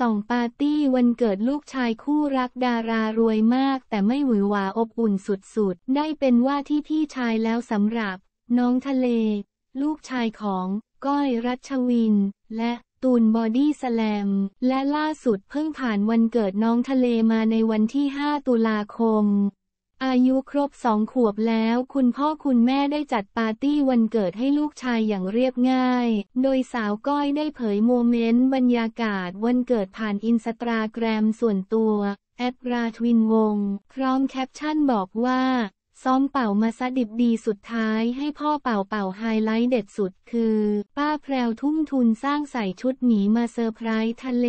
ส่องปาร์ตี้วันเกิดลูกชายคู่รักดารารวยมากแต่ไม่หวือหวาอบอุ่นสุดๆ ได้เป็นว่าที่พี่ชายแล้วสำหรับน้องทะเล ลูกชายของก้อยรัชวิน และตูนบอดี้สแลม และล่าสุดเพิ่งผ่านวันเกิดน้องทะเลมาในวันที่ 5 ตุลาคมอายุครบสองขวบแล้วคุณพ่อคุณแม่ได้จัดปาร์ตี้วันเกิดให้ลูกชายอย่างเรียบง่าย โดยสาวก้อยได้เผยโมเมนต์บรรยากาศวันเกิดผ่านอินสตาแกรมส่วนตัวแอดราทวินวงพร้อมแคปชั่นบอกว่า ซ้อมเป่ามาซะดิบดีสุดท้ายให้พ่อเป่าเป่าไฮไลท์เด็ดสุดคือ ป้าแพรวทุ่มทุนสร้างใส่ชุดหมีมาเซอร์ไพรส์ทะเล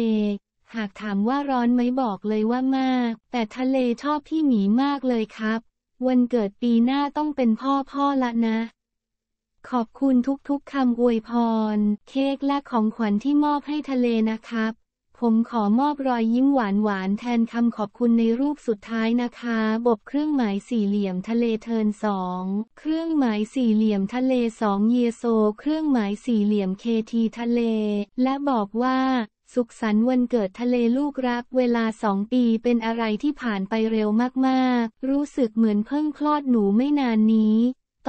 หากถามว่าร้อนไหมบอกเลยว่ามาก แต่ทะเลชอบพี่หมีมากเลยครับ วันเกิดปีหน้าต้องเป็นพ่อพ่อละนะ ขอบคุณทุกๆคำอวยพร เค้กและของขวัญที่มอบให้ทะเลนะครับผมขอมอบรอยยิ้มหวานหวานแทนคำขอบคุณในรูปสุดท้ายนะคะบทเครื่องหมายสี่เหลี่ยมทะเลเทินสอง เครื่องหมายสี่เหลี่ยมทะเลสองเยโซ เครื่องหมายสี่เหลี่ยมเคทีทะเล และบอกว่า สุขสันต์วันเกิดทะเลลูกรัก เวลาสองปีเป็นอะไรที่ผ่านไปเร็วมากๆ รู้สึกเหมือนเพิ่งคลอดหนูไม่นานนี้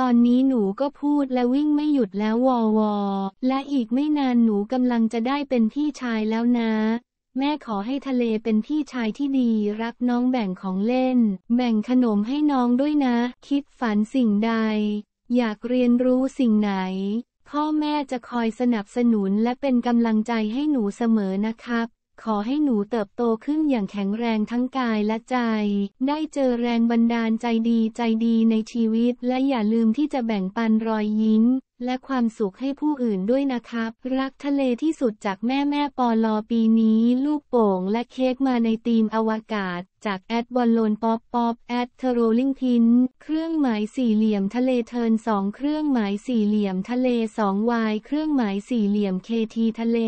ตอนนี้หนูก็พูดและวิ่งไม่หยุดแล้ววอวอและอีกไม่นานหนูกำลังจะได้เป็นพี่ชายแล้วนะ แม่ขอให้ทะเลเป็นพี่ชายที่ดีรักน้องแบ่งของเล่นแบ่งขนมให้น้องด้วยนะ คิดฝันสิ่งใด อยากเรียนรู้สิ่งไหน พ่อแม่จะคอยสนับสนุนและเป็นกำลังใจให้หนูเสมอนะครับขอให้หนูเติบโตขึ้นอย่างแข็งแรงทั้งกายและใจ ได้เจอแรงบันดาลใจดีใจดีในชีวิต และอย่าลืมที่จะแบ่งปันรอยยิ้มและความสุขให้ผู้อื่นด้วยนะครับ รักทะเลที่สุดจากแม่แม่ปอลอปีนี้ ลูกโป่งและเค้กมาในธีมอวกาศ จากแอดบอลโลนป๊อปป๊อปแอดเทโรลิงพินเครื่องหมายสี่เหลี่ยมทะเลเทินสองเครื่องหมายสี่เหลี่ยมทะเลสองวายเครื่องหมายสี่เหลี่ยมเคทีทะเล